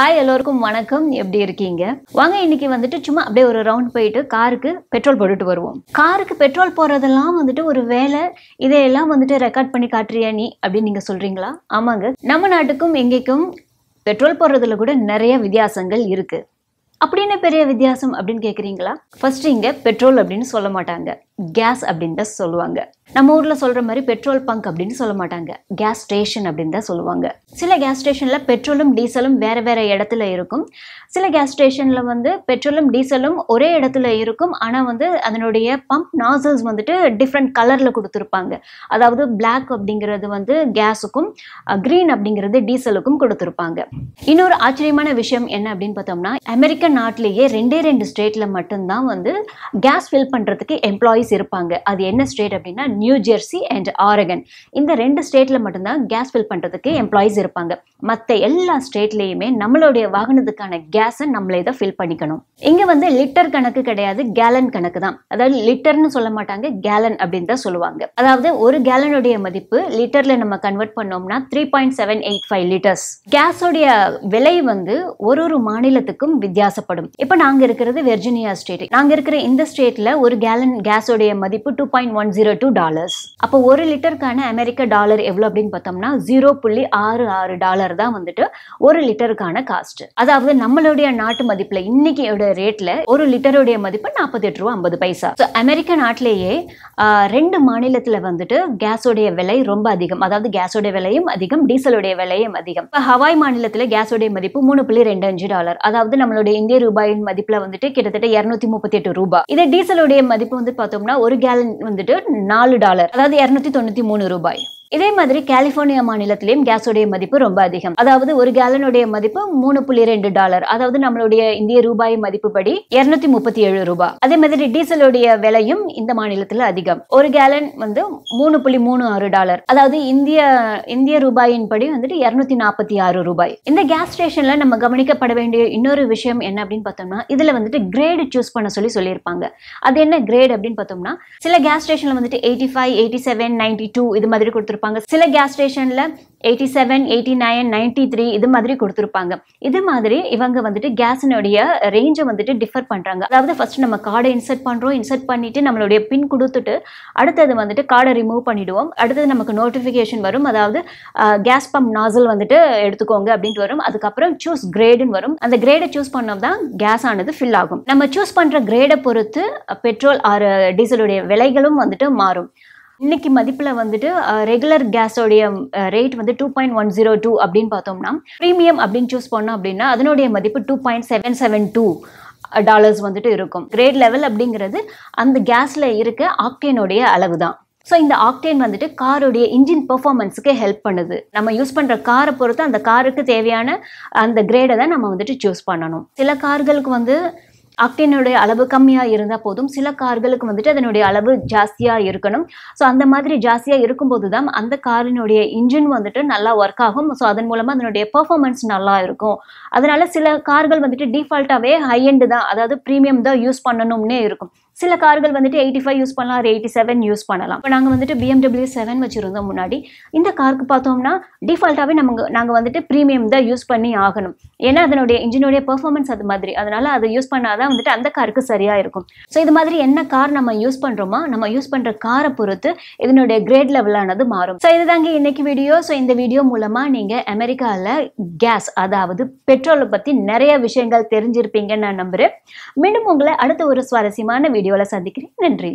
hi எல்லோருக்கும் வணக்கம் எப்படி இருக்கீங்க வாங்க இன்னைக்கு வந்துட்டு சும்மா அப்படியே ஒரு ரவுண்ட் போயிட்டு காருக்கு பெட்ரோல் போட்டுட்டு வருவோம் காருக்கு பெட்ரோல் போடுறதெல்லாம் வந்துட்டு ஒரு வேலை இதையெல்லாம் வந்துட்டு ரெக்கார்ட் பண்ணி காட்டுறியா நீ அப்படின்னு நீங்கள் சொல்கிறீங்களா ஆமாங்க நம்ம நாட்டுக்கும் எங்கேக்கும் பெட்ரோல் போடுறதுல கூட நிறைய வித்தியாசங்கள் இருக்குது அப்படின்னு பெரிய வித்தியாசம் அப்படின்னு கேட்குறீங்களா ஃபர்ஸ்ட் இங்கே பெட்ரோல் அப்படின்னு சொல்ல மாட்டாங்க கேஸ் அப்படின்னு தான் சொல்லுவாங்க நம்ம ஊரில் சொல்கிற மாதிரி பெட்ரோல் பங்க் அப்படின்னு சொல்ல மாட்டாங்க கேஸ் ஸ்டேஷன் அப்படின்னு தான் சொல்லுவாங்க சில கேஸ் ஸ்டேஷனில் பெட்ரோலும் டீசலும் வேறு வேறு இடத்துல இருக்கும் சில கேஸ் ஸ்டேஷனில் வந்து பெட்ரோலும் டீசலும் ஒரே இடத்துல இருக்கும் ஆனால் வந்து அதனுடைய பம்ப் நாசல்ஸ் வந்துட்டு டிஃப்ரெண்ட் கலரில் கொடுத்துருப்பாங்க அதாவது பிளாக் அப்படிங்கிறது வந்து கேஸுக்கும் க்ரீன் அப்படிங்கிறது டீசலுக்கும் கொடுத்துருப்பாங்க இன்னொரு ஆச்சரியமான விஷயம் என்ன அப்படின்னு பார்த்தோம்னா அமெரிக்க நாட்டிலேயே ரெண்டே ரெண்டு ஸ்டேட்டில் மட்டும்தான் வந்து கேஸ் ஃபில் பண்ணுறதுக்கு எம்ப்ளாயீஸ் இருப்பாங்க அது என்ன ஸ்டேட் அப்படின்னா நியூ ஜெர்சி அண்ட் ஆரகன் இந்த ரெண்டு ஸ்டேட்டில் மட்டும்தான் கேஸ் ஃபில் பண்ணுறதுக்கு எம்ப்ளாயீஸ் இருப்பாங்க மற்ற எல்லா ஸ்டேட்லேயுமே நம்மளுடைய வாகனத்துக்கான கேஸை நம்மளே தான் ஃபில் பண்ணிக்கணும் இங்கே வந்து லிட்டர் கணக்கு கிடையாது கேலன் கணக்கு தான் அதாவது லிட்டர்னு சொல்ல மாட்டாங்க கேலன் அப்படின்னு தான் சொல்லுவாங்க அதாவது ஒரு கேலனுடைய மதிப்பு லிட்டர்ல நம்ம கன்வெர்ட் பண்ணோம்னா three point seven eight five litres கேஸோடைய விலை வந்து ஒரு ஒரு மாநிலத்துக்கும் வித்தியாசப்படும் இப்போ நாங்கள் இருக்கிறது வெர்ஜினியா ஸ்டேட் நாங்கள் இருக்கிற இந்த ஸ்டேட்ல ஒரு கேலன் கேஸோடைய மதிப்பு two point one zero two dollar dollars அப்போ ஒரு லிட்டருக்கான அமெரிக்க டாலர் எவ்வளோ அப்படின்னு பார்த்தோம்னா ஜீரோ புள்ளி ஆறு ஆறு டாலர் தான் வந்துட்டு ஒரு லிட்டருக்கான காஸ்ட் அதாவது நம்மளுடைய நாட்டு மதிப்பில் இன்னைக்கு ரேட்ல ஒரு லிட்டருடைய மதிப்பு நாற்பத்தி எட்டு ரூபா ஐம்பது பைசா அமெரிக்க நாட்டிலேயே ரெண்டு மாநிலத்தில் வந்துட்டு கேஸோடைய விலை ரொம்ப அதிகம் அதாவது கேஸோடைய விலையும் அதிகம் டீசலுடைய விலையும் அதிகம் இப்போ ஹவாய் மாநிலத்தில் கேஸோடைய மதிப்பு மூணு புள்ளி ரெண்டு அஞ்சு டாலர் அதாவது நம்மளுடைய இந்திய ரூபாயின் மதிப்பில் வந்துட்டு கிட்டத்தட்ட இரநூத்தி முப்பத்தி எட்டு ரூபாய் இதே டீசலுடைய மதிப்பு வந்து பார்த்தோம்னா ஒரு கேலன் வந்துட்டு நாலு நாலு டாலர் அதாவது இரநூத்தி தொண்ணூத்தி மூணு ரூபாய் இதே மாதிரி கலிபோர்னியா மாநிலத்திலையும் கேஸோடைய மதிப்பு ரொம்ப அதிகம் அதாவது ஒரு கேலனுடைய மதிப்பு மூணு புள்ளி ரெண்டு டாலர் அதாவது நம்மளுடைய இந்திய ரூபாய் மதிப்பு படி இருநூத்தி முப்பத்தி ஏழு ரூபாய் அதே மாதிரி டீசலுடைய விலையும் இந்த மாநிலத்தில் அதிகம் ஒரு கேலன் வந்து மூணு புள்ளி மூணு ஆறு டாலர் அதாவது இந்திய இந்திய ரூபாயின் படி வந்துட்டு இருநூத்தி நாற்பத்தி ஆறு ரூபாய் இந்த கேஸ் ஸ்டேஷன்ல நம்ம கவனிக்கப்பட வேண்டிய இன்னொரு விஷயம் என்ன அப்படின்னு பார்த்தோம்னா இதுல வந்துட்டு கிரேடு சூஸ் பண்ண சொல்லி சொல்லியிருப்பாங்க அது என்ன கிரேட் அப்படின்னு பார்த்தோம்னா சில கேஸ் ஸ்டேஷன்ல வந்துட்டு eighty five eighty seven ninety two இது மாதிரி கொடுத்துருப்பாங்க கொடுத்துருப்பாங்க சில கேஸ் ஸ்டேஷனில் eighty seven eighty nine ninety three இது மாதிரி கொடுத்துருப்பாங்க இது மாதிரி இவங்க வந்துட்டு கேஸினுடைய ரேஞ்சை வந்துட்டு டிஃபர் பண்ணுறாங்க அதாவது ஃபர்ஸ்ட் நம்ம கார்டை இன்சர்ட் பண்ணுறோம் இன்சர்ட் பண்ணிவிட்டு நம்மளுடைய பின் கொடுத்துட்டு அடுத்தது வந்துட்டு கார்டை ரிமூவ் பண்ணிவிடுவோம் அடுத்தது நமக்கு நோட்டிஃபிகேஷன் வரும் அதாவது கேஸ் பம்ப் நாசல் வந்துட்டு எடுத்துக்கோங்க அப்படின்ட்டு வரும் அதுக்கப்புறம் சூஸ் கிரேடுன்னு வரும் அந்த கிரேடை சூஸ் பண்ணோம் தான் கேஸ் ஆனது ஃபில் ஆகும் நம்ம சூஸ் பண்ணுற கிரேடை பொறுத்து பெட்ரோல் ஆறு டீசலுடைய விலைகளும் வந்துட்டு மாறும் இன்னைக்கு மதிப்பில் வந்துட்டு ரெகுலர் கேஸோடைய ரேட் வந்து two point one zero two அப்படின்னு பார்த்தோம்னா ப்ரீமியம் அப்படின்னு சூஸ் பண்ணோம் அப்படின்னா அதனுடைய மதிப்பு two point seven seven two dollars வந்துட்டு இருக்கும் கிரேட் லெவல் அப்படிங்கிறது அந்த கேஸில் இருக்க ஆக்டேனுடைய அளவு தான் ஸோ இந்த ஆக்டேன் வந்துட்டு காருடைய இன்ஜின் பெர்ஃபார்மன்ஸுக்கு ஹெல்ப் பண்ணுது நம்ம யூஸ் பண்ணுற காரை பொறுத்து அந்த காருக்கு தேவையான அந்த கிரேடை தான் நம்ம வந்துட்டு சூஸ் பண்ணணும் சில கார்களுக்கு வந்து ஆக்டினுடைய அளவு கம்மியாக இருந்தால் போதும் சில கார்களுக்கு வந்துட்டு அதனுடைய அளவு ஜாஸ்தியாக இருக்கணும் ஸோ அந்த மாதிரி ஜாஸ்தியாக இருக்கும்போது தான் அந்த காரினுடைய இன்ஜின் வந்துட்டு நல்லா ஒர்க் ஆகும் ஸோ அதன் மூலமாக அதனுடைய பர்ஃபார்மன்ஸ் நல்லா இருக்கும் அதனால் சில கார்கள் வந்துட்டு டிஃபால்ட்டாகவே ஹை எண்டு தான் அதாவது ப்ரீமியம் தான் யூஸ் பண்ணணும்னே இருக்கும் சில கார்கள் வந்துட்டு எயிட்டி ஃபைவ் யூஸ் பண்ணலாம் எயிட்டி செவன் யூஸ் பண்ணலாம் இப்போ நாங்கள் வந்துட்டு பிஎம்டபிள்யூ செவன் வச்சுருந்தோம் முன்னாடி இந்த காருக்கு பார்த்தோம்னா டிஃபால்ட்டாகவே நமக்கு நாங்கள் வந்துட்டு ப்ரீமியம் தான் யூஸ் பண்ணி ஆகணும் ஏன்னா அதனுடைய இன்ஜினுடைய பெர்ஃபார்மன்ஸ் அது மாதிரி அதனால் அதை யூஸ் பண்ணாதான் வந்துட்டு அந்த காருக்கு சரியாக இருக்கும் ஸோ இது மாதிரி என்ன கார் நம்ம யூஸ் பண்ணுறோமோ நம்ம யூஸ் பண்ணுற காரை பொறுத்து இதனுடைய கிரேட் லெவலானது மாறும் ஸோ இதுதாங்க இன்னைக்கு வீடியோ ஸோ இந்த வீடியோ மூலமாக நீங்கள் அமெரிக்காவில் கேஸ் அதாவது பெட்ரோலை பற்றி நிறைய விஷயங்கள் தெரிஞ்சிருப்பீங்கன்னு நான் நம்புகிறேன் மீண்டும் உங்களை அடுத்த ஒரு சுவாரஸ்யமான வீடியோவில் சந்திக்கிறேன் நன்றி